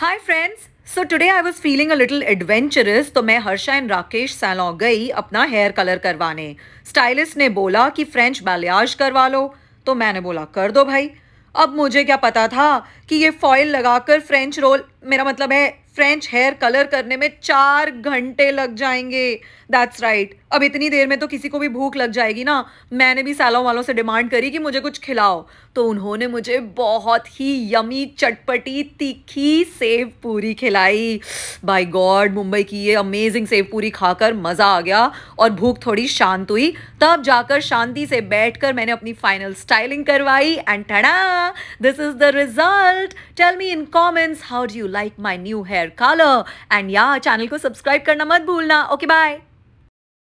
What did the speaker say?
Hi friends so today I was feeling a little adventurous तो मैं Harsha and Rakesh सैलॉ गई अपना हेयर कलर करवाने स्टाइलिस्ट ने बोला कि फ्रेंच बैलियाज करवा लो तो मैंने बोला कर दो भाई अब मुझे क्या पता था कि ये फॉइल लगाकर फ्रेंच रोल मेरा मतलब है फ्रेंच हेयर कलर करने में चार घंटे लग जाएंगे दैट्स राइट right. अब इतनी देर में तो किसी को भी भूख लग जाएगी ना मैंने भी सालों वालों से डिमांड करी कि मुझे कुछ खिलाओ तो उन्होंने मुझे बहुत ही यमी चटपटी तीखी सेव पूरी खिलाई बाय गॉड मुंबई की ये अमेजिंग सेव पूरी खाकर मज़ा आ गया और भूख थोड़ी शांत हुई तब जाकर शांति से बैठ मैंने अपनी फाइनल स्टाइलिंग करवाई and this is the result tell me in comments how do you like my new hair color and yeah channel ko subscribe karna mat bhulna okay bye